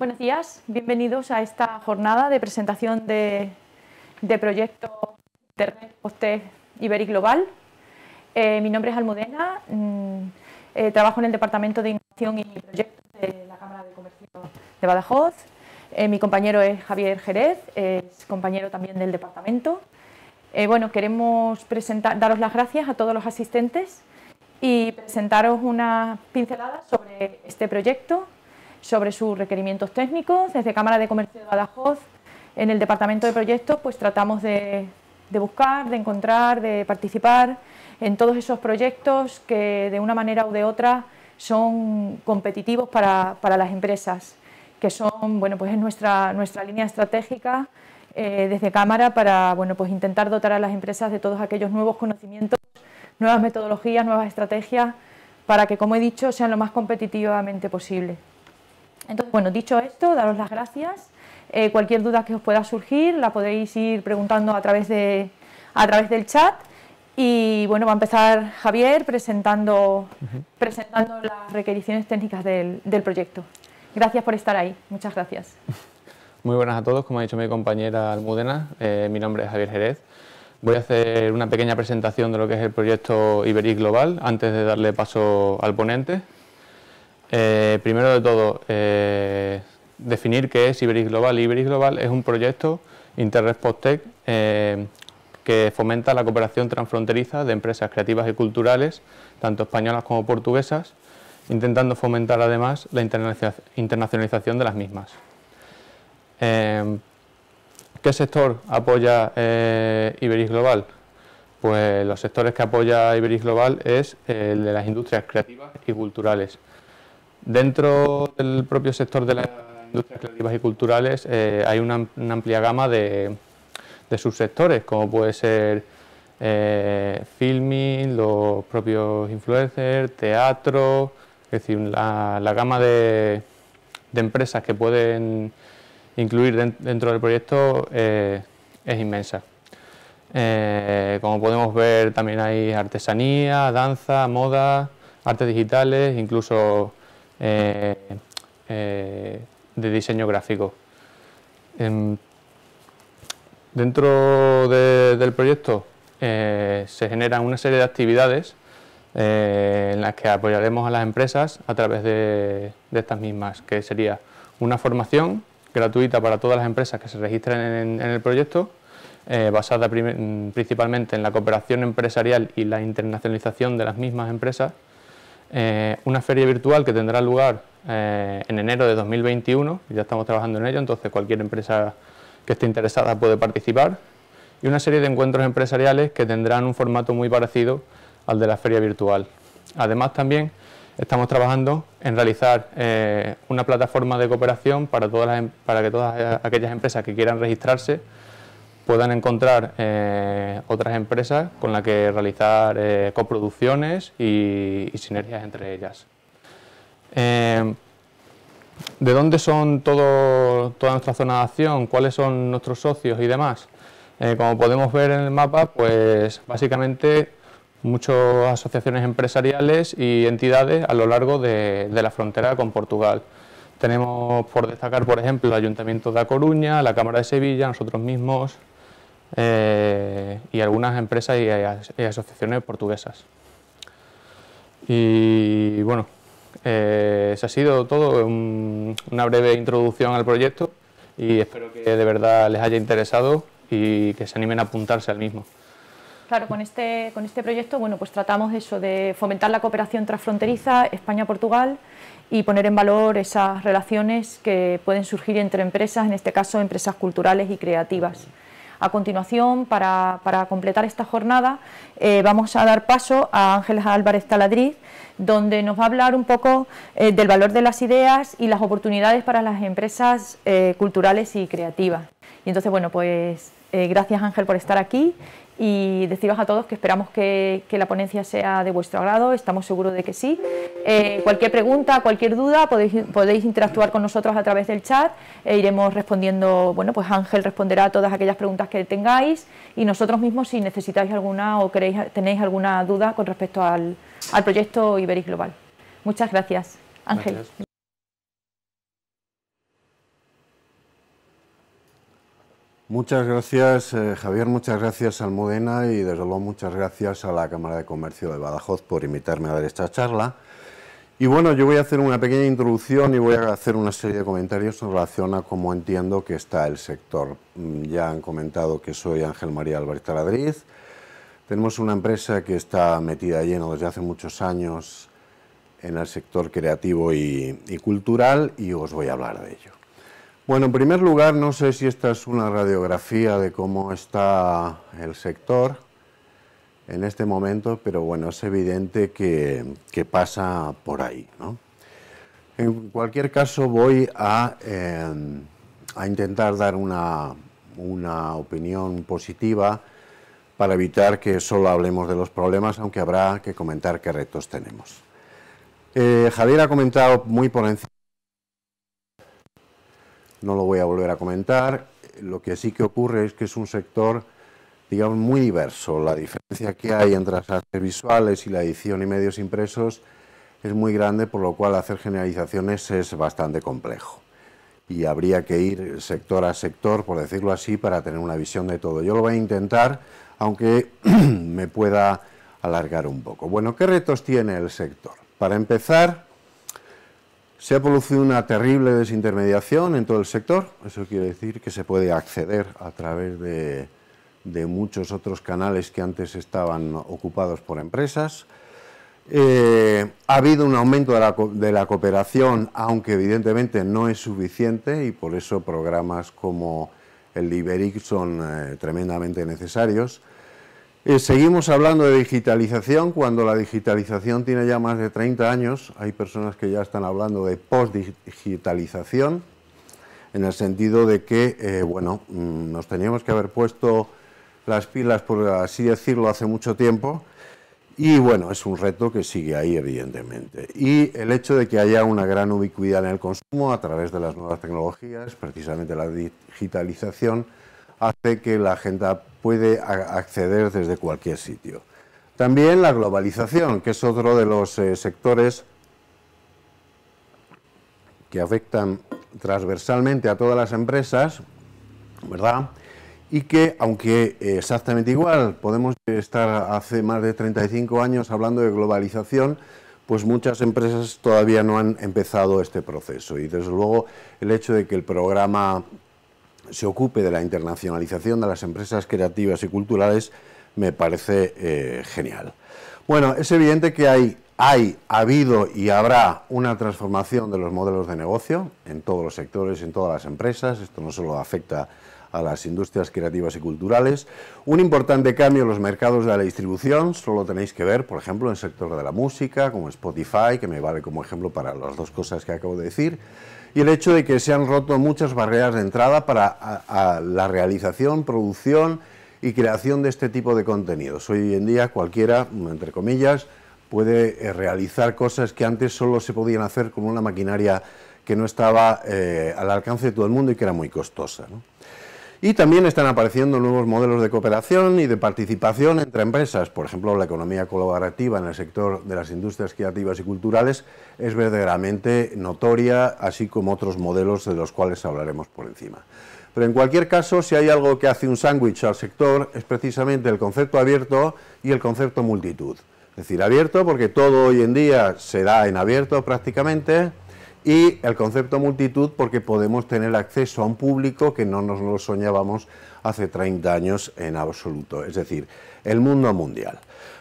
Buenos días, bienvenidos a esta jornada de presentación de, de proyecto Internet Poste Iberic Global. Eh, mi nombre es Almudena, mm, eh, trabajo en el Departamento de Innovación y Proyectos de la Cámara de Comercio de Badajoz. Eh, mi compañero es Javier Jerez, es compañero también del departamento. bueno, queremos presentar, daros las gracias a todos los asistentes y presentaros una pincelada sobre este proyecto sobre sus requerimientos técnicos. Desde Cámara de Comercio de Badajoz, en el Departamento de Proyectos, pues tratamos de, buscar, de encontrar, de participar en todos esos proyectos que de una manera u de otra son competitivos para, las empresas, que son, bueno, pues es nuestra, nuestra línea estratégica eh, desde Cámara para, bueno, pues intentar dotar a las empresas de todos aquellos nuevos conocimientos, nuevas metodologías, nuevas estrategias, para que, como he dicho, sean lo más competitivamente posible. Entonces, bueno, dicho esto, daros las gracias. Eh, cualquier duda que os pueda surgir la podéis ir preguntando a través, de, a través del chat. Y bueno, va a empezar Javier presentando, presentando las requericiones técnicas del, del proyecto. Gracias por estar ahí. Muchas gracias. Muy buenas a todos. Como ha dicho mi compañera Almudena, eh, mi nombre es Javier Jerez. Voy a hacer una pequeña presentación de lo que es el proyecto Iberic Global antes de darle paso al ponente. Eh, primero de todo, eh, definir qué es Iberis Global. Iberis Global es un proyecto interrespostec eh, que fomenta la cooperación transfronteriza de empresas creativas y culturales, tanto españolas como portuguesas, intentando fomentar además la internacionalización de las mismas. ¿Qué sector apoya Iberis Global? Pues los sectores que apoya Iberis Global es el de las industrias creativas y culturales. Dentro del propio sector de las industrias creativas y culturales eh, hay una, amplia gama de, subsectores, como puede ser eh, filming, los propios influencers, teatro, es decir, la, gama de, empresas que pueden incluir dentro del proyecto eh, es inmensa. como podemos ver también hay artesanía, danza, moda, artes digitales, incluso eh, eh, de diseño gráfico. Em, dentro del proyecto eh, se generan una serie de actividades en las que apoyaremos a las empresas a través de, estas mismas, que sería una formación gratuita para todas las empresas que se registren en, el proyecto, basada principalmente en la cooperación empresarial y la internacionalización de las mismas empresas, eh, una feria virtual que tendrá lugar eh, en enero de 2021, ya estamos trabajando en ello, entonces cualquier empresa que esté interesada puede participar, y una serie de encuentros empresariales que tendrán un formato muy parecido al de la feria virtual. Además también estamos trabajando en realizar eh, una plataforma de cooperación para, todas em, para que todas aquellas empresas que quieran registrarse puedan encontrar eh, otras empresas con las que realizar eh, coproducciones y, sinergias entre ellas. Eh, ¿De dónde son todo, toda nuestra zona de acción? ¿Cuáles son nuestros socios y demás? como podemos ver en el mapa, pues básicamente muchas asociaciones empresariales y entidades a lo largo de, de la frontera con Portugal. Tenemos por destacar, por ejemplo, el Ayuntamiento de A Coruña, la Cámara de Sevilla, nosotros mismos, eh, y algunas empresas y, asociaciones portuguesas. Y bueno, eh, eso ha sido todo, una breve introducción al proyecto y espero que de verdad les haya interesado y que se animen a apuntarse al mismo. Claro, este, con este, proyecto, bueno, pues tratamos eso de fomentar la cooperación transfronteriza España-Portugal y poner en valor esas relaciones que pueden surgir entre empresas, en este caso empresas culturales y creativas. A continuación, para, completar esta jornada, eh, vamos a dar paso a Ángeles Álvarez Taladriz, donde nos va a hablar un poco eh, del valor de las ideas y las oportunidades para las empresas eh, culturales y creativas. Y entonces, bueno, pues gracias Ángel por estar aquí y deciros a todos que esperamos que, la ponencia sea de vuestro agrado, estamos seguros de que sí. Eh, cualquier pregunta, cualquier duda, podéis, podéis, interactuar con nosotros a través del chat, e iremos respondiendo, bueno, pues Ángel responderá a todas aquellas preguntas que tengáis y nosotros mismos si necesitáis alguna o queréis, tenéis alguna duda con respecto al, al proyecto Iberis Global. Muchas gracias, Ángel. Muchas gracias, eh, Javier, muchas gracias Almudena y desde luego muchas gracias a la Cámara de Comercio de Badajoz por invitarme a dar esta charla. Y bueno, yo voy a hacer una pequeña introducción y voy a hacer una serie de comentarios en relación a cómo entiendo que está el sector. Mm, ya han comentado que soy Ángel María Álvarez Taladriz. Tenemos una empresa que está metida lleno desde hace muchos años en el sector creativo y cultural y os voy a hablar de ello. Bueno, en primer lugar, no sé si esta es una radiografía de cómo está el sector en este momento, pero bueno, es evidente que, pasa por ahí. En cualquier caso, voy a, eh, a intentar dar una, opinión positiva para evitar que solo hablemos de los problemas, aunque habrá que comentar qué retos tenemos. Eh, Javier ha comentado muy por encima no lo voy a volver a comentar. Lo que sí que ocurre es que es un sector, digamos, muy diverso. La diferencia que hay entre las artes visuales y la edición y medios impresos es muy grande, por lo cual hacer generalizaciones es bastante complejo. Y habría que ir sector a sector, por decirlo así, para tener una visión de todo. Yo lo voy a intentar, aunque me pueda alargar un poco. Bueno, ¿qué retos tiene el sector? Para empezar, se ha producido una terrible desintermediación en todo el sector, eso quiere decir que se puede acceder a través de, muchos otros canales que antes estaban ocupados por empresas. Eh, ha habido un aumento de la, cooperación, aunque evidentemente no es suficiente y por eso programas como el Iberix son eh, tremendamente necesarios. Eh, seguimos hablando de digitalización cuando la digitalización tiene ya más de 30 años. Hay personas que ya están hablando de post-digitalización, en el sentido de que, eh, bueno, mm, nos teníamos que haber puesto las pilas, por así decirlo, hace mucho tiempo. Y bueno, es un reto que sigue ahí, evidentemente. Y el hecho de que haya una gran ubicuidad en el consumo a través de las nuevas tecnologías, precisamente la digitalización, hace que la agenda puede acceder desde cualquier sitio. También la globalización, que es otro de los eh, sectores que afectan transversalmente a todas las empresas, ¿verdad? Y que, aunque exactamente igual, podemos estar hace más de 35 años hablando de globalización, pues muchas empresas todavía no han empezado este proceso. Y desde luego el hecho de que el programa se ocupe de la internacionalización de las empresas creativas y culturales me parece eh, genial. Bueno, es evidente que hay, hay, ha habido y habrá una transformación de los modelos de negocio en todos los sectores, en todas las empresas. Esto no solo afecta a las industrias creativas y culturales. Un importante cambio en los mercados de la distribución, solo tenéis que ver, por ejemplo, en el sector de la música, como Spotify, que me vale como ejemplo para las dos cosas que acabo de decir y el hecho de que se han roto muchas barreras de entrada para la realización, producción y creación de este tipo de contenidos. Hoy en día cualquiera, entre comillas, puede eh, realizar cosas que antes solo se podían hacer con una maquinaria que no estaba eh, al alcance de todo el mundo y que era muy costosa. ¿no? Y también están apareciendo nuevos modelos de cooperación y de participación entre empresas. Por ejemplo, la economía colaborativa en el sector de las industrias creativas y culturales es verdaderamente notoria, así como otros modelos de los cuales hablaremos por encima. Pero en cualquier caso, si hay algo que hace un sándwich al sector, es precisamente el concepto abierto y el concepto multitud. Es decir, abierto porque todo hoy en día se da en abierto prácticamente, y el concepto multitud porque podemos tener acceso a un público que no nos lo soñábamos hace 30 años en absoluto, es decir, el mundo mundial.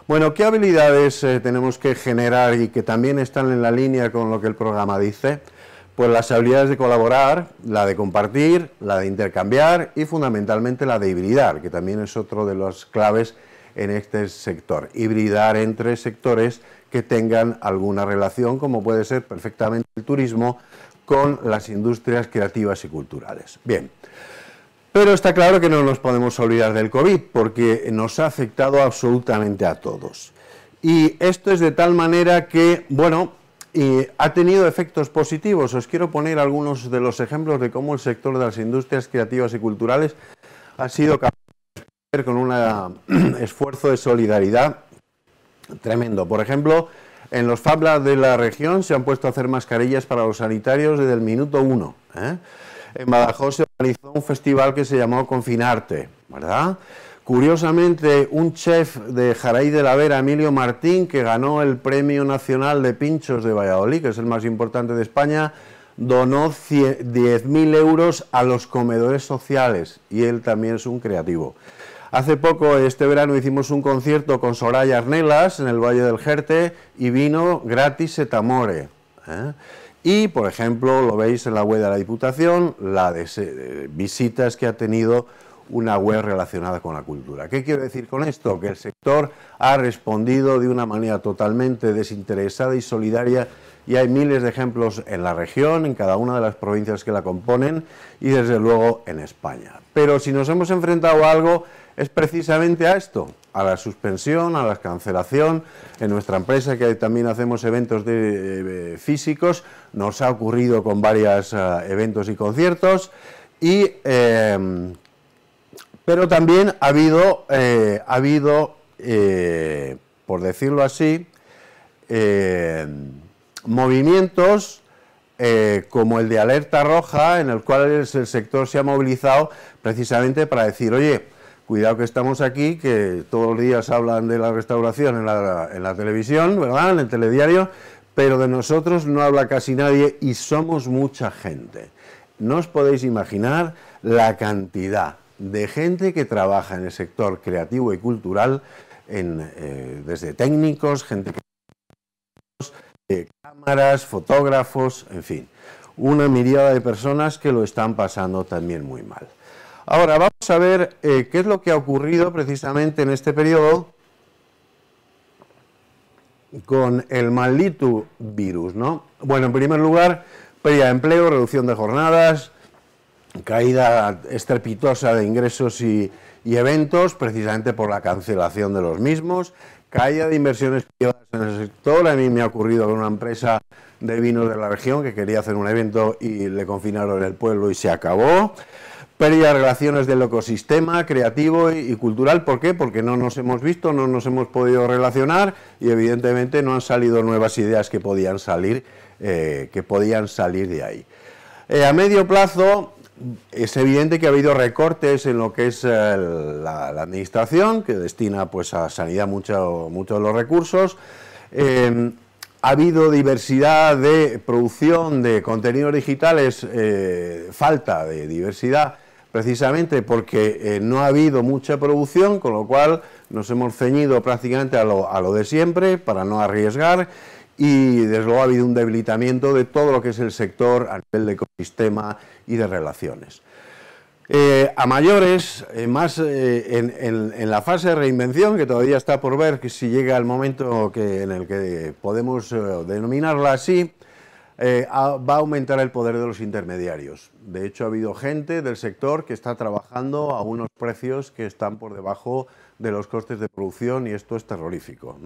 Bueno, ¿qué habilidades eh, tenemos que generar y que también están en la línea con lo que el programa dice? Pues las habilidades de colaborar, la de compartir, la de intercambiar y fundamentalmente la de hibridar, que también es otro de las claves en este sector. Hibridar entre sectores que tengan alguna relación, como puede ser perfectamente el turismo, con las industrias creativas y culturales. Bien, pero está claro que no nos podemos olvidar del COVID, porque nos ha afectado absolutamente a todos. Y esto es de tal manera que, bueno, ha tenido efectos positivos. Os quiero poner algunos de los ejemplos de cómo el sector de las industrias creativas y culturales ha sido capaz de con un esfuerzo de solidaridad Tremendo. Por ejemplo, en los Fablas de la región se han puesto a hacer mascarillas para los sanitarios desde el minuto uno. ¿eh? En Badajoz se organizó un festival que se llamó Confinarte, ¿verdad? Curiosamente, un chef de Jaraí de la Vera, Emilio Martín, que ganó el Premio Nacional de Pinchos de Valladolid, que es el más importante de España, donó 10.000 euros a los comedores sociales y él también es un creativo. Hace poco, este verano, hicimos un concierto con Soraya Arnelas en el Valle del Jerte y vino gratis Etamore. ¿eh? Y, por ejemplo, lo veis en la web de la Diputación, la visitas que ha tenido una web relacionada con la cultura. ¿Qué quiero decir con esto? Que el sector ha respondido de una manera totalmente desinteresada y solidaria y hay miles de ejemplos en la región, en cada una de las provincias que la componen y desde luego en España. Pero si nos hemos enfrentado a algo es precisamente a esto, a la suspensión, a la cancelación. En nuestra empresa, que también hacemos eventos eh, físicos, nos ha ocurrido con varios eh, eventos y conciertos. Y, em, pero también ha habido, eh, ha habido por decirlo así, em, movimientos como el de alerta roja, en el cual el sector se ha movilizado precisamente para decir, oye, cuidado que estamos aquí, que todos los días hablan de la restauración en la, televisión, ¿verdad? En el telediario, pero de nosotros no habla casi nadie y somos mucha gente. No os podéis imaginar la cantidad de gente que trabaja en el sector creativo y cultural, eh, desde técnicos, gente que... Eh, cámaras, fotógrafos, en fin, una mirada de personas que lo están pasando también muy mal. Ahora vamos a ver eh, qué es lo que ha ocurrido precisamente en este periodo con el maldito virus, ¿no? Bueno, en primer lugar, pérdida de empleo, reducción de jornadas, caída estrepitosa de ingresos y, eventos, precisamente por la cancelación de los mismos, caída de inversiones privadas en el sector. A mí me ha ocurrido con una empresa de vinos de la región que quería hacer un evento y le confinaron el pueblo y se acabó pérdida de relaciones del ecosistema creativo y, cultural. ¿Por qué? Porque no nos hemos visto, no nos hemos podido relacionar y evidentemente no han salido nuevas ideas que podían salir, eh, que podían salir de ahí. Eh, a medio plazo es evidente que ha habido recortes en lo que es eh, la, administración, que destina pues, a sanidad muchos mucho de los recursos. Em, ha habido diversidad de producción de contenidos digitales, falta de diversidad precisamente porque eh, no ha habido mucha producción, con lo cual nos hemos ceñido prácticamente a lo, de siempre para no arriesgar y desde luego ha habido un debilitamiento de todo lo que es el sector a nivel de ecosistema y de relaciones. Eh, a mayores, eh, más en, la fase de reinvención, que todavía está por ver que si llega el momento en el que podemos denominarla así, va a aumentar el poder de los intermediarios. De hecho, ha habido gente del sector que está trabajando a unos precios que están por debajo de los costes de producción y esto es terrorífico.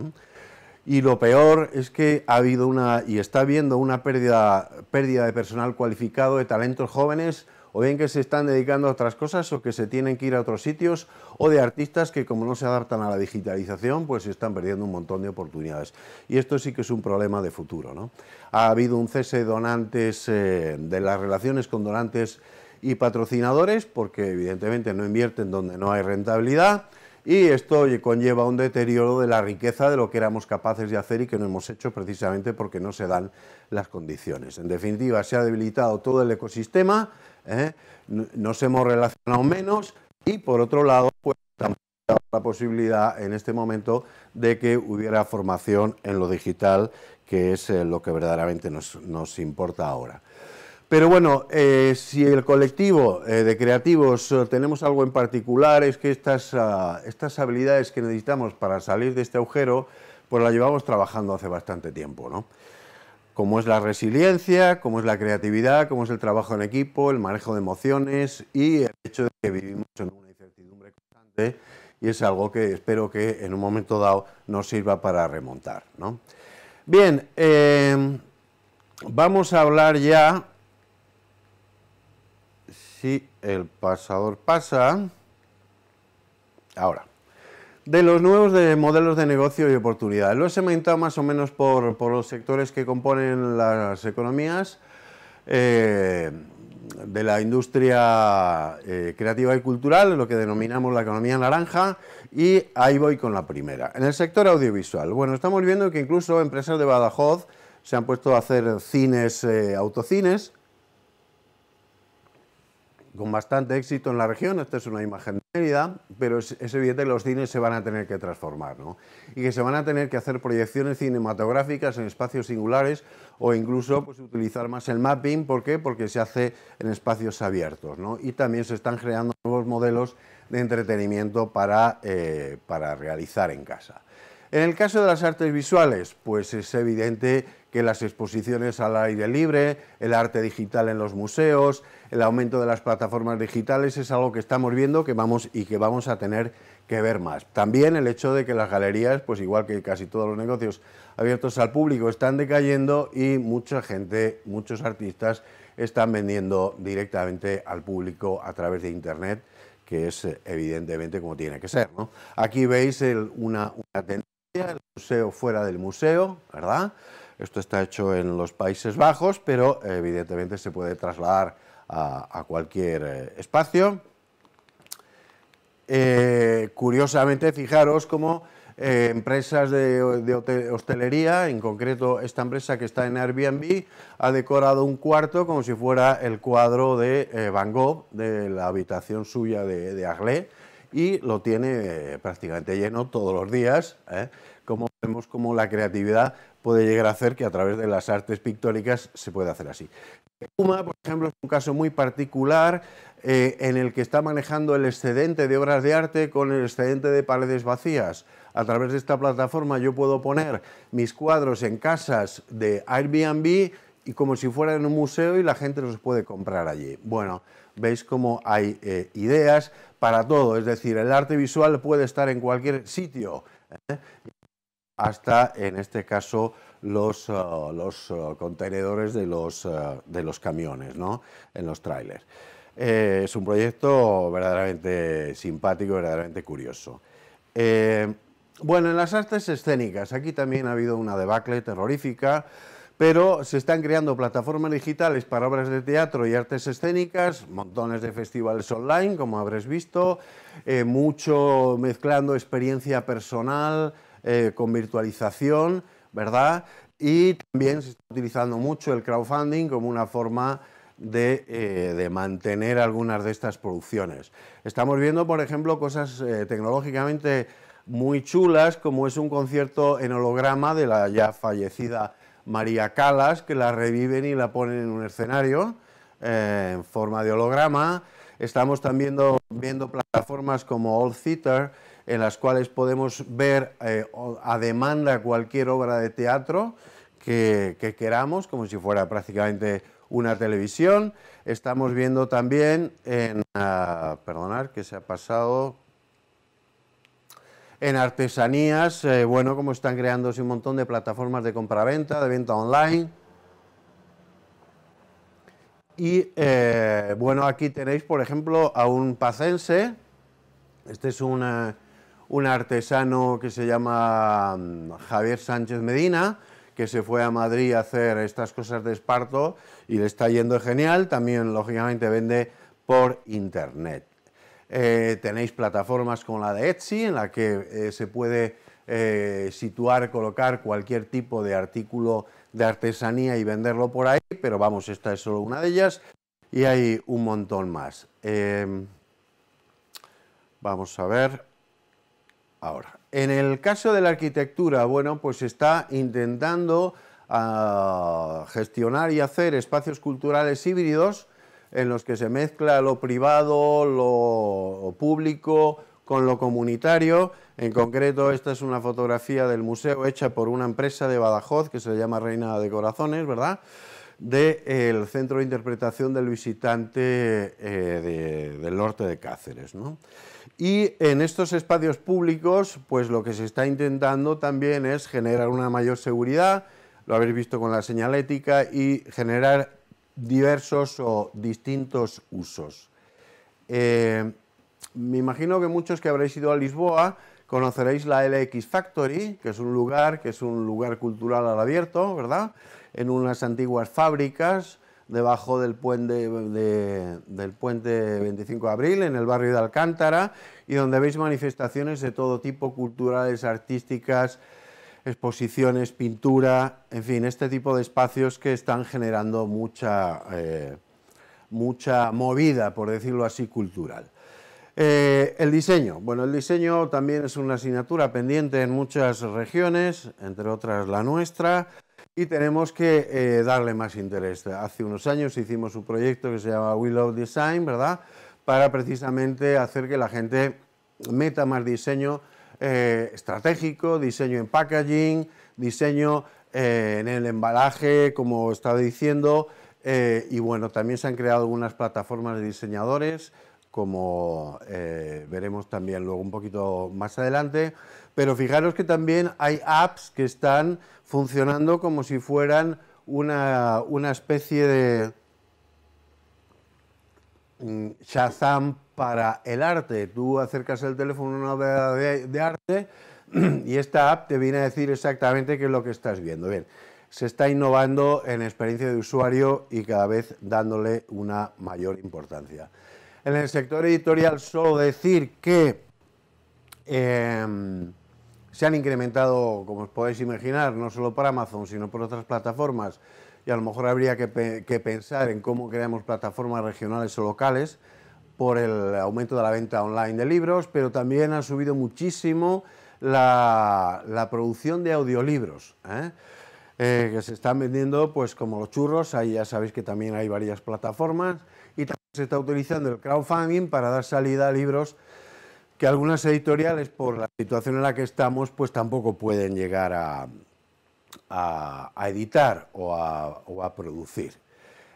Y lo peor es que ha habido una y está habiendo una pérdida, pérdida de personal cualificado de talentos jóvenes o bien que se están dedicando a otras cosas o que se tienen que ir a otros sitios, o de artistas que como no se adaptan a la digitalización, pues están perdiendo un montón de oportunidades. Y esto sí que es un problema de futuro. ¿no? Ha habido un cese de donantes, eh, de las relaciones con donantes y patrocinadores, porque evidentemente no invierten donde no hay rentabilidad, y esto conlleva un deterioro de la riqueza de lo que éramos capaces de hacer y que no hemos hecho precisamente porque no se dan las condiciones. En definitiva, se ha debilitado todo el ecosistema, ¿eh? nos hemos relacionado menos y por otro lado, pues también la posibilidad en este momento de que hubiera formación en lo digital, que es eh, lo que verdaderamente nos, importa ahora. Pero bueno, eh, si el colectivo de creativos tenemos algo en particular, es que estas, ah, estas habilidades que necesitamos para salir de este agujero, pues la llevamos trabajando hace bastante tiempo, ¿no? como es la resiliencia, cómo es la creatividad, cómo es el trabajo en equipo, el manejo de emociones y el hecho de que vivimos en una incertidumbre constante y es algo que espero que en un momento dado nos sirva para remontar. Bien, em, vamos a hablar ya, si el pasador pasa, ahora de los nuevos modelos de negocio y oportunidades. Lo he segmentado más o menos por, los sectores que componen las economías eh, de la industria eh, creativa y cultural, lo que denominamos la economía naranja, y ahí voy con la primera. En el sector audiovisual, bueno, estamos viendo que incluso empresas de Badajoz se han puesto a hacer cines, eh, autocines, con bastante éxito en la región, esta es una imagen de pero es, evidente que los cines se van a tener que transformar ¿no? y que se van a tener que hacer proyecciones cinematográficas en espacios singulares o incluso pues, utilizar más el mapping, ¿por qué? Porque se hace en espacios abiertos y también se están creando nuevos modelos de entretenimiento para, eh, para realizar en casa. En el caso de las artes visuales, pues es evidente que las exposiciones al aire libre, el arte digital en los museos, el aumento de las plataformas digitales es algo que estamos viendo que vamos y que vamos a tener que ver más. También el hecho de que las galerías, pues igual que casi todos los negocios abiertos al público, están decayendo y mucha gente, muchos artistas están vendiendo directamente al público a través de Internet, que es evidentemente como tiene que ser. ¿no? Aquí veis una, una tendencia, el museo fuera del museo, ¿verdad? Esto está hecho en los Países Bajos, pero eh, evidentemente se puede trasladar a, cualquier eh, espacio. Eh, curiosamente, fijaros cómo empresas de, hostelería, en concreto esta empresa que está en Airbnb, ha decorado un cuarto como si fuera el cuadro de Van Gogh, de la habitación suya de, de y lo tiene prácticamente lleno todos los días vemos cómo la creatividad puede llegar a hacer que a través de las artes pictóricas se pueda hacer así. Puma, por ejemplo, es un caso muy particular eh, en el que está manejando el excedente de obras de arte con el excedente de paredes vacías. A través de esta plataforma yo puedo poner mis cuadros en casas de Airbnb y como si fuera en un museo y la gente los puede comprar allí. Bueno, veis como hay eh, ideas para todo, es decir, el arte visual puede estar en cualquier sitio. ¿eh? hasta en este caso los, eh, eh, contenedores eh, de los, camiones, ¿no? en los trailers. es un proyecto verdaderamente simpático, verdaderamente curioso. bueno, en las artes escénicas, aquí también ha habido una debacle terrorífica, pero se están creando plataformas digitales para obras de teatro y artes escénicas, montones de festivales online, como habréis visto, mucho mezclando experiencia personal, eh, con virtualización, ¿verdad? Y también se está utilizando mucho el crowdfunding como una forma de, eh, mantener algunas de estas producciones. Estamos viendo, por ejemplo, cosas eh, tecnológicamente muy chulas, como es un concierto en holograma de la ya fallecida María Calas, que la reviven y la ponen en un escenario en forma de holograma. Estamos también viendo, viendo plataformas como All Theater, en las cuales podemos ver eh, a demanda cualquier obra de teatro que, queramos, como si fuera prácticamente una televisión. Estamos viendo también en... Ah, perdonar, que se ha pasado en artesanías, eh, bueno, como están creándose un montón de plataformas de compra-venta, de venta online. Y eh, bueno, aquí tenéis, por ejemplo, a un pacense. Este es una, un artesano que se llama mm, Javier Sánchez Medina, que se fue a Madrid a hacer estas cosas de esparto y le está yendo genial. También, lógicamente, vende por internet. Eh, tenéis plataformas como la de Etsy, en la que eh, se puede eh, situar, colocar cualquier tipo de artículo de artesanía y venderlo por ahí, pero vamos, esta es solo una de ellas y hay un montón más. Em, vamos a ver ahora. En el caso de la arquitectura, bueno, pues está intentando ah, gestionar y hacer espacios culturales híbridos en los que se mezcla lo privado, lo público con lo comunitario. En concreto, esta es una fotografía del museo hecha por una empresa de Badajoz que se llama Reina de Corazones, ¿verdad? del Centro de Interpretación del Visitante eh, del Norte de Cáceres. ¿no? Y en estos espacios públicos, pues lo que se está intentando también es generar una mayor seguridad, lo habéis visto con la señalética, y generar diversos o distintos usos. Eh, me imagino que muchos que habréis ido a Lisboa conoceréis la LX Factory, que es un lugar, que es un lugar cultural al abierto, ¿verdad? En unas antiguas fábricas debajo del puente, del puente 25 de abril, en el barrio de Alcántara, y donde veis manifestaciones de todo tipo, culturales, artísticas, exposiciones, pintura, en fin, este tipo de espacios que están generando mucha, eh, mucha movida, por decirlo así, cultural. Eh, el diseño. Bueno, el diseño también es una asignatura pendiente en muchas regiones, entre otras la nuestra y tenemos que eh, darle más interés. Hace unos años hicimos un proyecto que se llama We Love Design, ¿verdad? Para precisamente hacer que la gente meta más diseño eh, estratégico, diseño en packaging, diseño eh, en el embalaje, como estaba diciendo, y bueno, también se han creado algunas plataformas de diseñadores como eh, veremos también luego un poquito más adelante. Pero fijaros que también hay apps que están funcionando como si fueran una, especie de mm, Shazam para el arte. Tú acercas el teléfono a una obra de, arte y esta app te viene a decir exactamente qué es lo que estás viendo. se está innovando en experiencia de usuario y cada vez dándole una mayor importancia. En el sector editorial solo decir que em, se han incrementado, como os podéis imaginar, no solo por Amazon, sino por otras plataformas, y a lo mejor habría que, pensar en cómo creamos plataformas regionales o locales por el aumento de la venta online de libros, pero también ha subido muchísimo la, producción de audiolibros, ¿eh? Eh, que se están vendiendo pues como los churros, ahí ya sabéis que también hay varias plataformas, se está utilizando el crowdfunding para dar salida a libros que algunas editoriales, por la situación en la que estamos, pues tampoco pueden llegar a, editar o a, producir.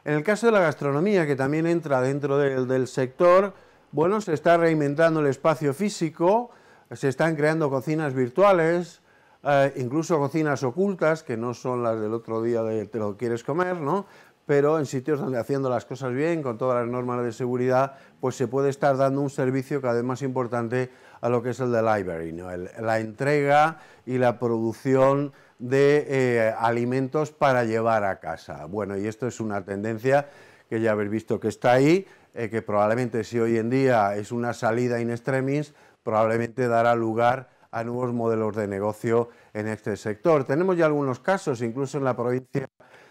En el caso de la gastronomía, que también entra dentro del, sector, bueno, se está reinventando el espacio físico, se están creando cocinas virtuales, eh, incluso cocinas ocultas, que no son las del otro día de te lo quieres comer, ¿no? pero en sitios donde haciendo las cosas bien, con todas las normas de seguridad, pues se puede estar dando un servicio cada vez más importante a lo que es el delivery, ¿no? la entrega y la producción de eh, alimentos para llevar a casa. Bueno, y esto es una tendencia que ya habéis visto que está ahí, eh, que probablemente si hoy en día es una salida in extremis, probablemente dará lugar a nuevos modelos de negocio en este sector. Tenemos ya algunos casos, incluso en la provincia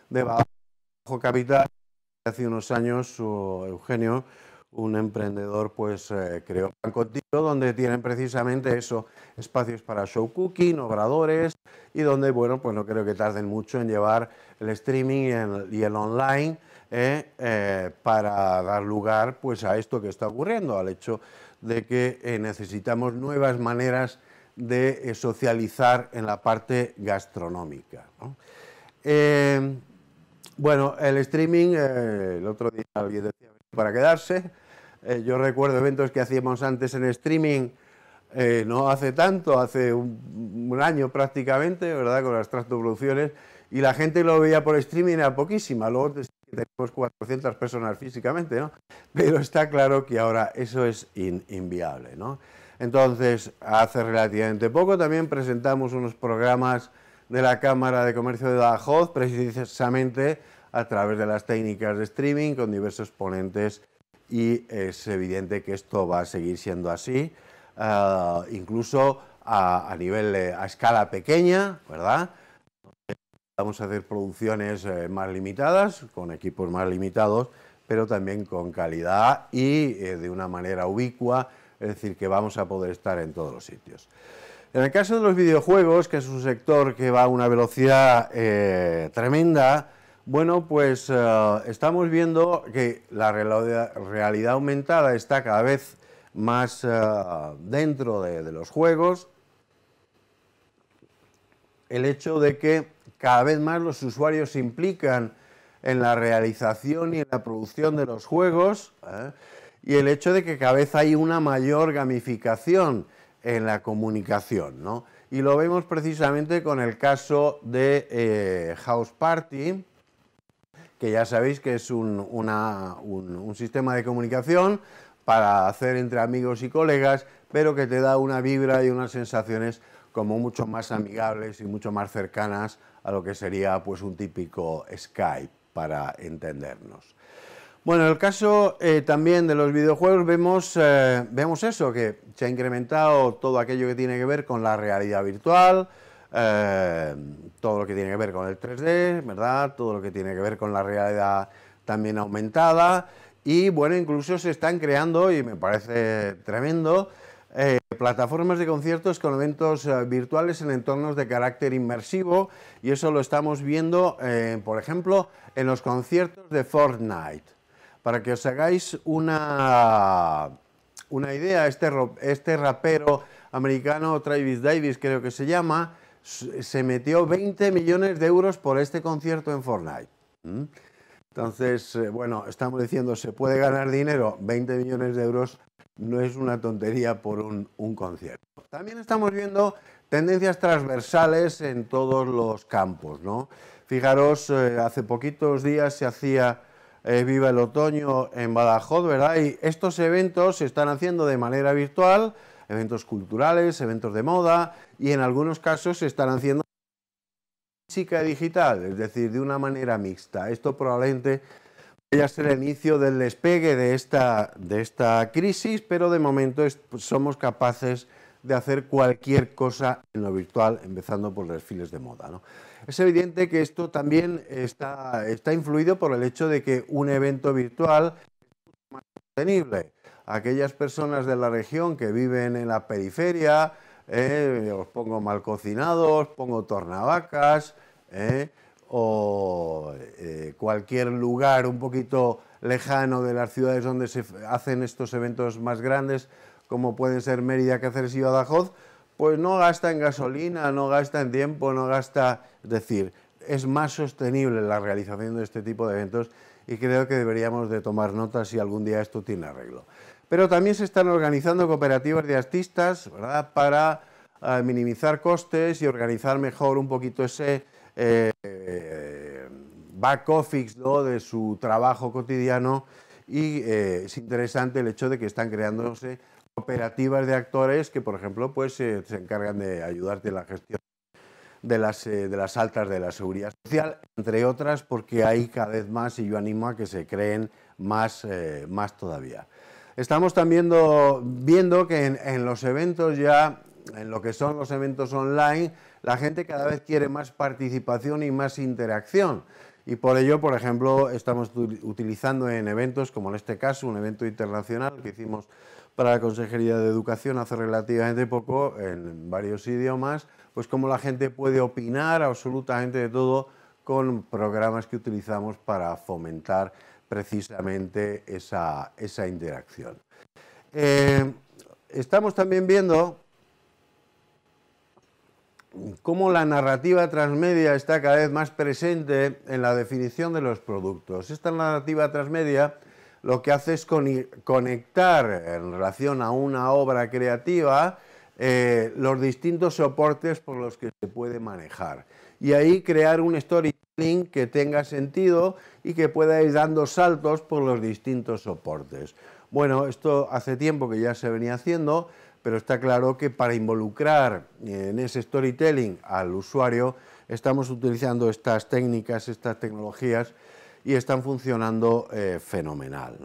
de Baja... Capital, hace unos años, Eugenio, un emprendedor, pues eh, creó Banco Tío, donde tienen precisamente eso, espacios para show cooking, obradores, y donde, bueno, pues no creo que tarden mucho en llevar el streaming y el, online eh, eh, para dar lugar, pues, a esto que está ocurriendo, al hecho de que necesitamos nuevas maneras de socializar en la parte gastronómica. Bueno, el streaming, eh, el otro día alguien decía para quedarse. Eh, yo recuerdo eventos que hacíamos antes en streaming, eh, no hace tanto, hace un, año prácticamente, ¿verdad? Con las producciones, y la gente lo veía por streaming era poquísima. Luego tenemos 400 personas físicamente, ¿no? Pero está claro que ahora eso es inviable, ¿no? Entonces, hace relativamente poco también presentamos unos programas de la Cámara de Comercio de Badajoz, precisamente a través de las técnicas de streaming con diversos ponentes y es evidente que esto va a seguir siendo así, ah, incluso a, nivel, eh, a escala pequeña, ¿verdad? Vamos a hacer producciones eh, más limitadas, con equipos más limitados, pero también con calidad y eh, de una manera ubicua, es decir, que vamos a poder estar en todos los sitios. En el caso de los videojuegos, que es un sector que va a una velocidad eh, tremenda, bueno, pues eh, estamos viendo que la realidad aumentada está cada vez más eh, dentro de, los juegos. El hecho de que cada vez más los usuarios se implican en la realización y en la producción de los juegos y el hecho de que cada vez hay una mayor gamificación en la comunicación. Y lo vemos precisamente con el caso de eh, House Party, que ya sabéis que es un, un sistema de comunicación para hacer entre amigos y colegas, pero que te da una vibra y unas sensaciones como mucho más amigables y mucho más cercanas a lo que sería pues un típico Skype para entendernos. Bueno, en el caso eh, también de los videojuegos vemos, eh, vemos eso, que se ha incrementado todo aquello que tiene que ver con la realidad virtual, eh, todo lo que tiene que ver con el 3D, ¿verdad? Todo lo que tiene que ver con la realidad también aumentada. Y bueno, incluso se están creando, y me parece tremendo, plataformas de conciertos con eventos virtuales en entornos de carácter inmersivo. Y eso lo estamos viendo, por ejemplo, en los conciertos de Fortnite. Para que os hagáis una, una idea, este, este rapero americano, Travis Davis creo que se llama, se metió 20 millones de euros por este concierto en Fortnite. ¿Mm? Entonces, eh, bueno, estamos diciendo, ¿se puede ganar dinero? 20 millones de euros no es una tontería por un, concierto. También estamos viendo tendencias transversales en todos los campos, ¿no? Fijaros, eh, hace poquitos días se hacía Viva el Otoño en Badajoz, ¿verdad? Y estos eventos se están haciendo de manera virtual, eventos culturales, eventos de moda, y en algunos casos se están haciendo y digital, es decir, de una manera mixta. Esto probablemente vaya a ser el inicio del despegue de esta, de esta crisis, pero de momento pues, somos capaces de hacer cualquier cosa en lo virtual, empezando por los desfiles de moda. Es evidente que esto también está, influido por el hecho de que un evento virtual es más sostenible. Aquellas personas de la región que viven en la periferia, eh, os pongo mal cocinados, pongo tornavacas, eh, o eh, cualquier lugar un poquito lejano de las ciudades donde se hacen estos eventos más grandes, como pueden ser Mérida, Cáceres y Badajoz, pues no gasta en gasolina, no gasta en tiempo, no gasta... Es decir, es más sostenible la realización de este tipo de eventos y creo que deberíamos de tomar nota si algún día esto tiene arreglo. Pero también se están organizando cooperativas de artistas ¿verdad? para eh, minimizar costes y organizar mejor un poquito ese eh, back office de su trabajo cotidiano y eh, es interesante el hecho de que están creándose cooperativas de actores que, por ejemplo, pues eh, se encargan de ayudarte en la gestión de las, eh, de las altas de la seguridad social, entre otras porque hay cada vez más y yo animo a que se creen más, eh, más todavía. Estamos también viendo que en, los eventos ya, en lo que son los eventos online, la gente cada vez quiere más participación y más interacción. Y por ello, por ejemplo, estamos utilizando en eventos, como en este caso, un evento internacional que hicimos para la Consejería de Educación hace relativamente poco en varios idiomas, pues cómo la gente puede opinar absolutamente de todo con programas que utilizamos para fomentar precisamente esa, interacción. Eh, estamos también viendo cómo la narrativa transmedia está cada vez más presente en la definición de los productos. Esta narrativa transmedia lo que hace es conectar en relación a una obra creativa eh, los distintos soportes por los que se puede manejar. Y ahí crear un storytelling que tenga sentido y que pueda ir dando saltos por los distintos soportes. Bueno, esto hace tiempo que ya se venía haciendo, pero está claro que para involucrar eh, en ese storytelling al usuario estamos utilizando estas técnicas, estas tecnologías y están funcionando eh, fenomenal.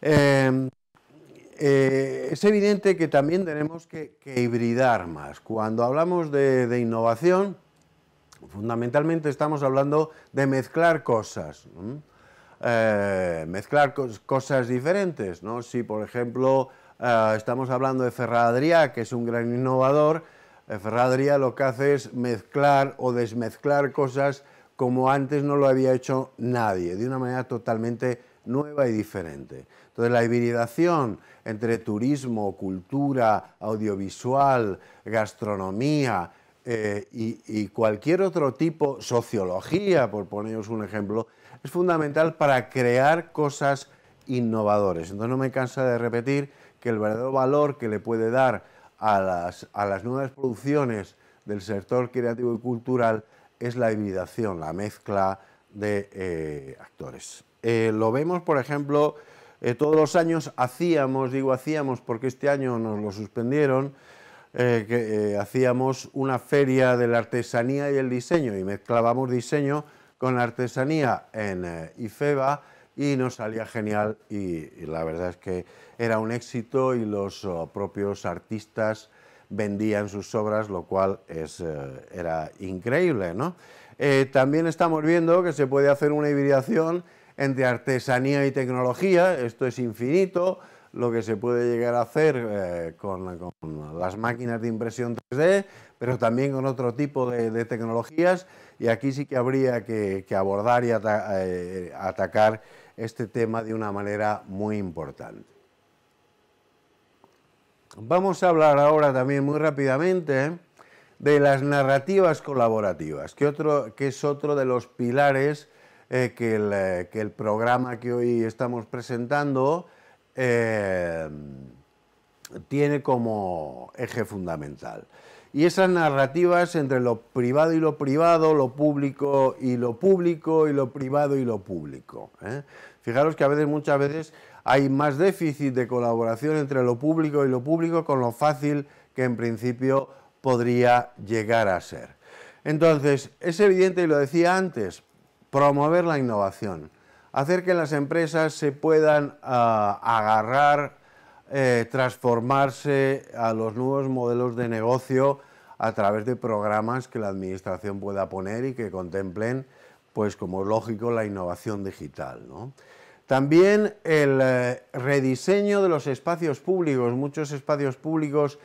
Em, eh, es evidente que también tenemos que, hibridar más. Cuando hablamos de, innovación, fundamentalmente estamos hablando de mezclar cosas. Eh, mezclar cosas diferentes. Si, por ejemplo, estamos hablando de Ferradría, que es un gran innovador, Ferrari lo que hace es mezclar o desmezclar cosas como antes no lo había hecho nadie, de una manera totalmente nueva y diferente. Entonces la hibridación entre turismo, cultura, audiovisual, gastronomía eh, y, cualquier otro tipo, sociología, por poneros un ejemplo, es fundamental para crear cosas innovadoras. Entonces no me cansa de repetir que el verdadero valor que le puede dar a las nuevas producciones del sector creativo y cultural es la hibridación, la mezcla de eh, actores. Eh, lo vemos, por ejemplo, eh, todos los años hacíamos, digo hacíamos porque este año nos lo suspendieron, que hacíamos una feria de la artesanía y el diseño y mezclábamos diseño con artesanía en IFEBA y nos salía genial y, la verdad es que era un éxito y los oh, propios artistas vendían sus obras, lo cual eh, era increíble. ¿no? Eh, también estamos viendo que se puede hacer una hibridación entre artesanía y tecnología, esto es infinito, lo que se puede llegar a hacer eh, con, las máquinas de impresión 3D, pero también con otro tipo de, tecnologías, y aquí sí que habría que, abordar y atacar este tema de una manera muy importante. Vamos a hablar ahora también muy rápidamente de las narrativas colaborativas, que, es otro de los pilares eh, eh, que, el, programa que hoy estamos presentando eh, tiene como eje fundamental. Y esas narrativas entre lo privado y lo privado, lo público y lo público, y lo privado y lo público. Fijaros que a veces, muchas veces, hay más déficit de colaboración entre lo público y lo público con lo fácil que en principio podría llegar a ser. Entonces, es evidente, y lo decía antes, promover la innovación, hacer que las empresas se puedan ah, agarrar, eh, transformarse a los nuevos modelos de negocio a través de programas que la administración pueda poner y que contemplen, pues como lógico, la innovación digital. También el eh, rediseño de los espacios públicos, muchos espacios públicos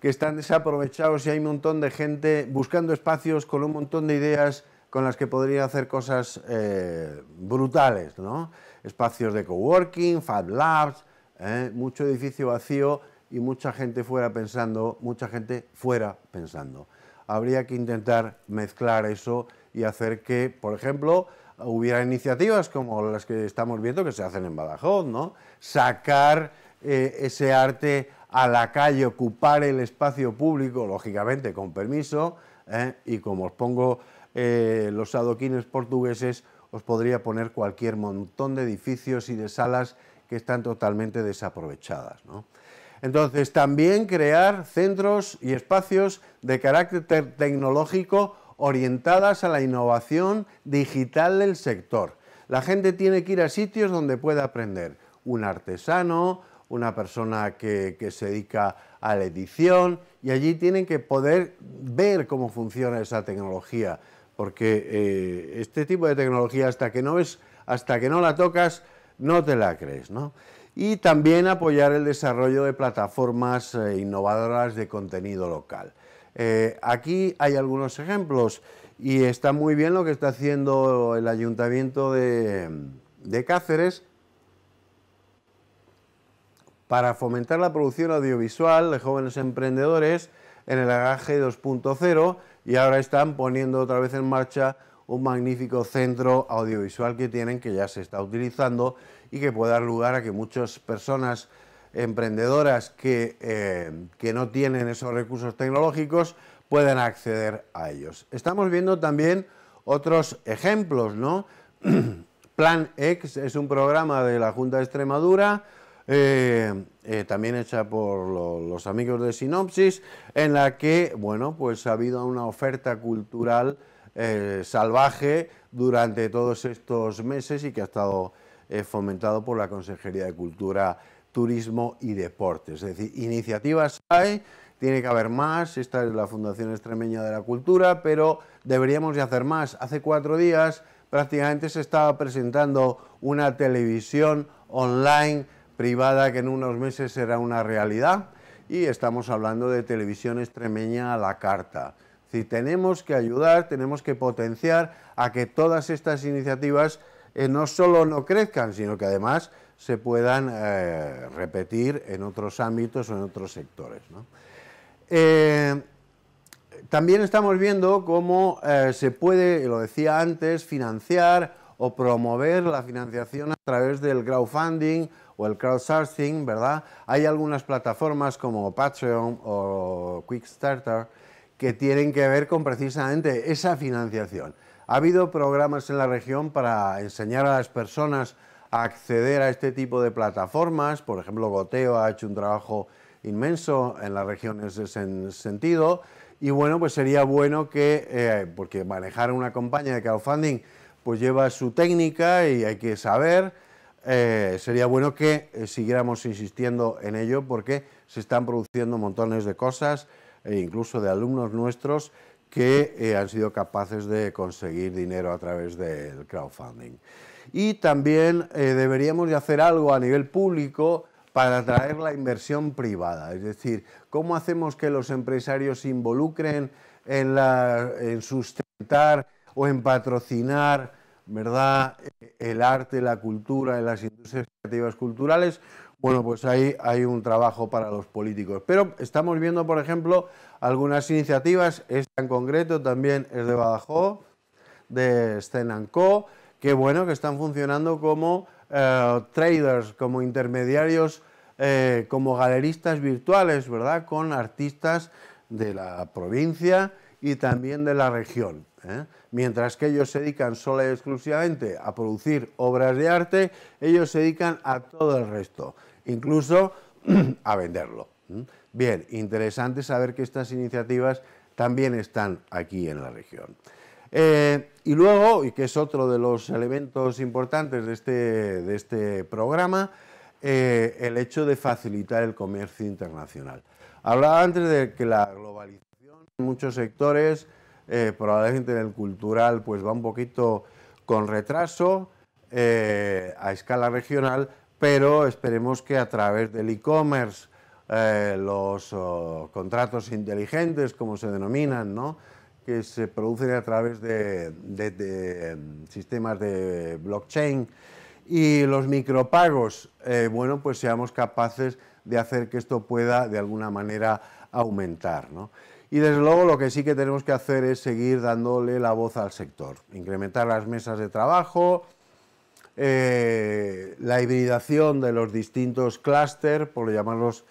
que están desaprovechados y hay un montón de gente buscando espacios con un montón de ideas con las que podría hacer cosas eh, brutales, ¿no? Espacios de coworking, Fab Labs, ¿eh? mucho edificio vacío y mucha gente fuera pensando, mucha gente fuera pensando. Habría que intentar mezclar eso y hacer que, por ejemplo, hubiera iniciativas como las que estamos viendo que se hacen en Badajoz, ¿no? Sacar eh, ese arte a la calle, ocupar el espacio público, lógicamente con permiso, ¿eh? y como os pongo eh, los adoquines portugueses, os podría poner cualquier montón de edificios y de salas que están totalmente desaprovechadas, Entonces, también crear centros y espacios de carácter tecnológico orientadas a la innovación digital del sector. La gente tiene que ir a sitios donde pueda aprender. Un artesano, una persona que, se dedica a la edición y allí tienen que poder ver cómo funciona esa tecnología, porque eh, este tipo de tecnología hasta que no es, hasta que no la tocas, no te la crees, y también apoyar el desarrollo de plataformas eh, innovadoras de contenido local. Eh, aquí hay algunos ejemplos y está muy bien lo que está haciendo el Ayuntamiento de, de Cáceres para fomentar la producción audiovisual de jóvenes emprendedores en el agaje 2.0 y ahora están poniendo otra vez en marcha un magnífico centro audiovisual que tienen que ya se está utilizando y que puede dar lugar a que muchas personas emprendedoras que, eh, que no tienen esos recursos tecnológicos puedan acceder a ellos. Estamos viendo también otros ejemplos, ¿no? Plan X es un programa de la Junta de Extremadura, eh, eh, también hecha por los amigos de Sinopsis, en la que, bueno, pues ha habido una oferta cultural salvaje durante todos estos meses y que ha estado eh, fomentado por la Consejería de Cultura, Turismo y Deportes. Es decir, iniciativas hay, tiene que haber más, esta es la Fundación Extremeña de la Cultura, pero deberíamos de hacer más. Hace cuatro días prácticamente se estaba presentando una televisión online privada que en unos meses será una realidad y estamos hablando de televisión extremeña a la carta. Si tenemos que ayudar, tenemos que potenciar a que todas estas iniciativas eh, no solo no crezcan, sino que además se puedan eh, repetir en otros ámbitos o en otros sectores. Eh, también estamos viendo cómo se puede, lo decía antes, financiar o promover la financiación a través del crowdfunding o el crowdsourcing, ¿verdad? Hay algunas plataformas como Patreon o Quickstarter que tienen que ver con precisamente esa financiación. Ha habido programas en la región para enseñar a las personas a acceder a este tipo de plataformas. Por ejemplo, Goteo ha hecho un trabajo inmenso en la región en ese sentido. Y bueno, pues sería bueno que, eh, porque manejar una campaña de crowdfunding pues lleva su técnica y hay que saber, eh, sería bueno que eh, siguiéramos insistiendo en ello porque se están produciendo montones de cosas, e incluso de alumnos nuestros que eh, han sido capaces de conseguir dinero a través del crowdfunding. Y también eh, deberíamos de hacer algo a nivel público para atraer la inversión privada, es decir, cómo hacemos que los empresarios se involucren en, sustentar o en patrocinar ¿verdad? el arte, la cultura, las industrias creativas culturales, bueno, pues ahí hay un trabajo para los políticos. Pero estamos viendo, por ejemplo, algunas iniciativas, esta en concreto también es de Badajoz, de Stenanco, que bueno, que están funcionando como eh, traders, como intermediarios, eh, como galeristas virtuales, ¿verdad? Con artistas de la provincia y también de la región. ¿eh? Mientras que ellos se dedican solo y exclusivamente a producir obras de arte, ellos se dedican a todo el resto incluso a venderlo. Bien, interesante saber que estas iniciativas también están aquí en la región. Eh, y luego, y que es otro de los elementos importantes de este, este programa, eh, el hecho de facilitar el comercio internacional. Hablaba antes de que la globalización en muchos sectores, eh, probablemente en el cultural, pues va un poquito con retraso a escala regional, pero esperemos que a través del e-commerce, eh, los oh, contratos inteligentes, como se denominan, que se producen a través de, em, sistemas de blockchain y los micropagos, eh, bueno, pues seamos capaces de hacer que esto pueda de alguna manera aumentar. Y desde luego lo que sí que tenemos que hacer es seguir dándole la voz al sector, incrementar las mesas de trabajo, eh, la hibridación de los distintos clústeres, por llamarlos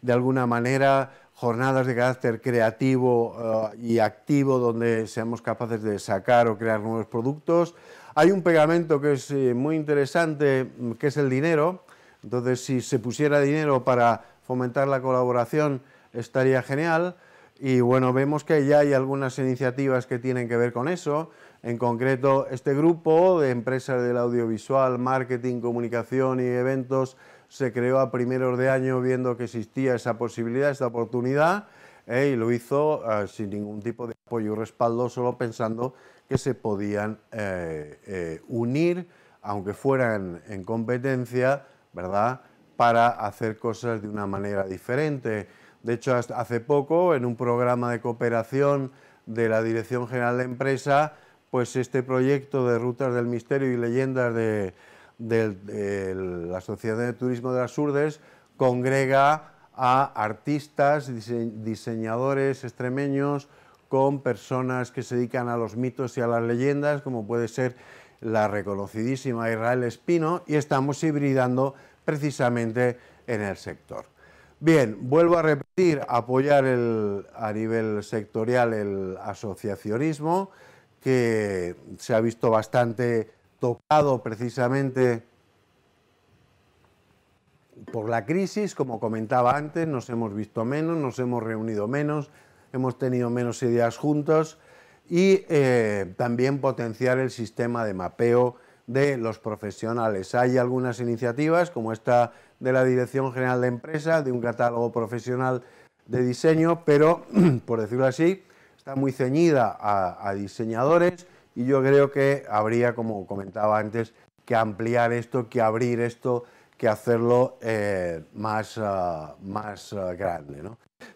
de alguna manera, jornadas de carácter creativo eh, y activo donde seamos capaces de sacar o crear nuevos productos. Hay un pegamento que es eh, muy interesante, mm, que es el dinero. Entonces, si se pusiera dinero para fomentar la colaboración, estaría genial. Y bueno, vemos que ya hay algunas iniciativas que tienen que ver con eso. En concreto, este grupo de empresas del audiovisual, marketing, comunicación y eventos se creó a primeros de año viendo que existía esa posibilidad, esta oportunidad, eh, y lo hizo eh, sin ningún tipo de apoyo o respaldo, solo pensando que se podían eh, unir, aunque fueran en competencia, ¿verdad?, para hacer cosas de una manera diferente. De hecho, hace poco, en un programa de cooperación de la Dirección General de Empresa, pues este proyecto de Rutas del Misterio y Leyendas de, la Sociedad de Turismo de las Urdes congrega a artistas, diseñadores extremeños, con personas que se dedican a los mitos y a las leyendas, como puede ser la reconocidísima Israel Espino, y estamos hibridando precisamente en el sector. Bien, vuelvo a repetir, apoyar a nivel sectorial el asociacionismo, que se ha visto bastante tocado precisamente por la crisis, como comentaba antes, nos hemos visto menos, nos hemos reunido menos, hemos tenido menos ideas juntos y eh, también potenciar el sistema de mapeo de los profesionales. Hay algunas iniciativas, como esta de la Dirección General de Empresa, de un catálogo profesional de diseño, pero, por decirlo así, muy ceñida a, diseñadores y yo creo que habría, como comentaba antes, que ampliar esto, que abrir esto, que hacerlo eh, más, ah, más ah, grande.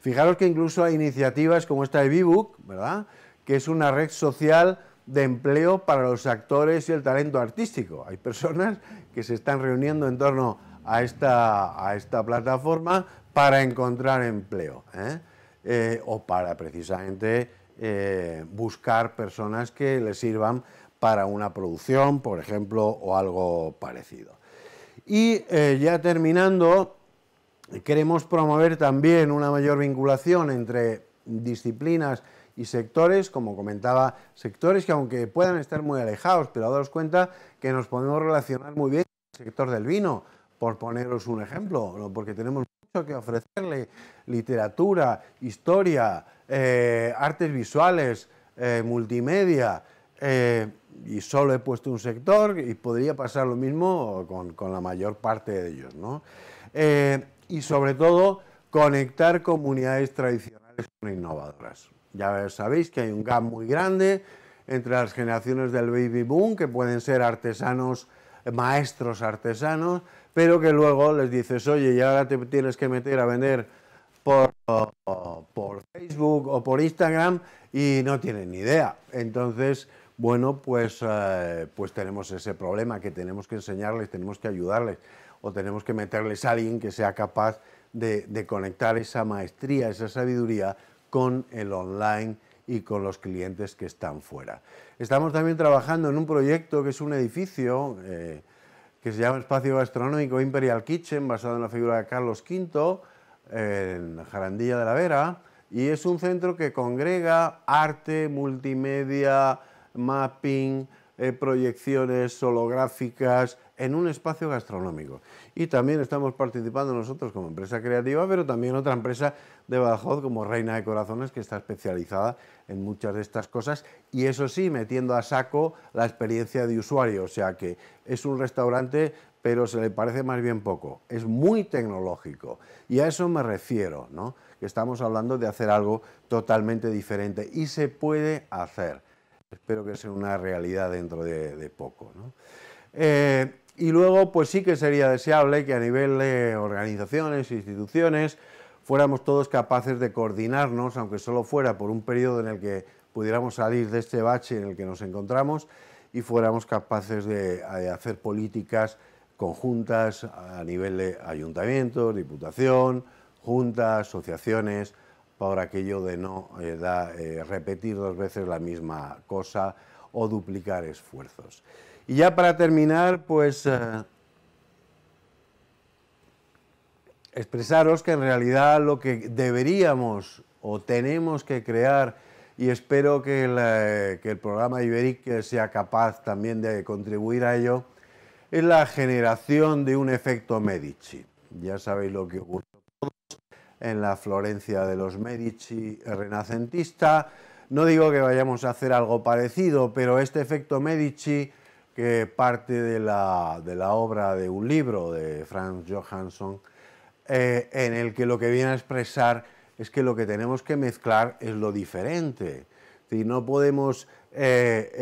Fijaros que incluso hay iniciativas como esta de Vibook, ¿verdad? que es una red social de empleo para los actores y el talento artístico. Hay personas que se están reuniendo en torno a esta, a esta plataforma para encontrar empleo ¿eh? Eh, o para precisamente eh, buscar personas que le sirvan para una producción, por ejemplo, o algo parecido. Y eh, ya terminando, queremos promover también una mayor vinculación entre disciplinas y sectores, como comentaba, sectores que aunque puedan estar muy alejados, pero daros cuenta que nos podemos relacionar muy bien con el sector del vino, por poneros un ejemplo, porque tenemos mucho que ofrecerle, literatura, historia, eh, artes visuales, eh, multimedia, eh, y solo he puesto un sector y podría pasar lo mismo con, con la mayor parte de ellos. ¿no? y sobre todo, conectar comunidades tradicionales con innovadoras. Ya sabéis que hay un gap muy grande entre las generaciones del baby boom, que pueden ser artesanos, maestros artesanos, pero que luego les dices, oye, ya ahora te tienes que meter a vender por por Facebook o por Instagram y no tienen ni idea. Entonces, bueno, pues, eh, pues tenemos ese problema que tenemos que enseñarles, tenemos que ayudarles o tenemos que meterles a alguien que sea capaz de, conectar esa maestría, esa sabiduría con el online y con los clientes que están fuera. Estamos también trabajando en un proyecto que es un edificio eh, que se llama Espacio Gastronómico Imperial Kitchen, basado en la figura de Carlos V en Jarandilla de la Vera, y es un centro que congrega arte, multimedia, mapping, eh, proyecciones holográficas en un espacio gastronómico. Y también estamos participando nosotros como empresa creativa, pero también otra empresa de Badajoz como Reina de Corazones, que está especializada en muchas de estas cosas, y eso sí, metiendo a saco la experiencia de usuario, o sea que es un restaurante pero se le parece más bien poco. Es muy tecnológico y a eso me refiero, que estamos hablando de hacer algo totalmente diferente y se puede hacer. Espero que sea una realidad dentro de, poco. Eh, y luego, pues sí que sería deseable que a nivel de organizaciones, instituciones, fuéramos todos capaces de coordinarnos, aunque solo fuera por un periodo en el que pudiéramos salir de este bache en el que nos encontramos y fuéramos capaces de hacer políticas conjuntas a nivel de ayuntamientos, diputación, juntas, asociaciones, para aquello de no eh, eh, repetir dos veces la misma cosa o duplicar esfuerzos. Y ya para terminar, pues eh, expresaros que en realidad lo que deberíamos o tenemos que crear, y espero que el, que el programa Iberic sea capaz también de contribuir a ello, es la generación de un efecto Medici. Ya sabéis lo que ocurrió en la Florencia de los Medici renacentista. No digo que vayamos a hacer algo parecido, pero este efecto Medici, que parte de la, obra de un libro de Franz Johansson, eh, en el que lo que viene a expresar es que lo que tenemos que mezclar es lo diferente. Si no podemos eh,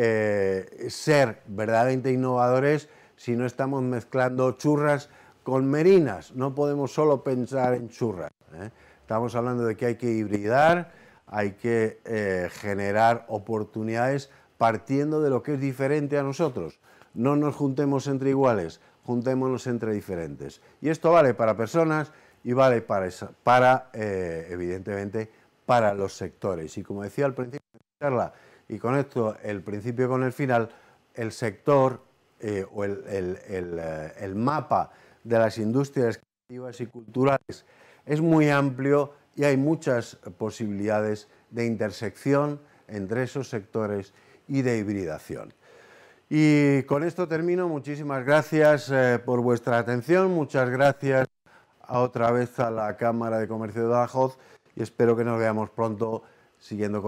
eh, ser verdaderamente innovadores, si no estamos mezclando churras con merinas. No podemos solo pensar en churras. ¿eh? Estamos hablando de que hay que hibridar, hay que eh, generar oportunidades partiendo de lo que es diferente a nosotros. No nos juntemos entre iguales, juntémonos entre diferentes. Y esto vale para personas y vale para, para eh, evidentemente, para los sectores. Y como decía al principio de la charla, y con esto, el principio con el final, el sector eh, o eh, el, mapa de las industrias creativas y culturales es muy amplio y hay muchas posibilidades de intersección entre esos sectores y de hibridación. Y con esto termino. Muchísimas gracias eh, por vuestra atención. Muchas gracias a otra vez a la Cámara de Comercio de Badajoz y espero que nos veamos pronto siguiendo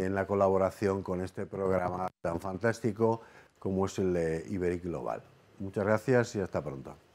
en la colaboración con este programa tan fantástico como es el Iberic Global. Muchas gracias y hasta pronto.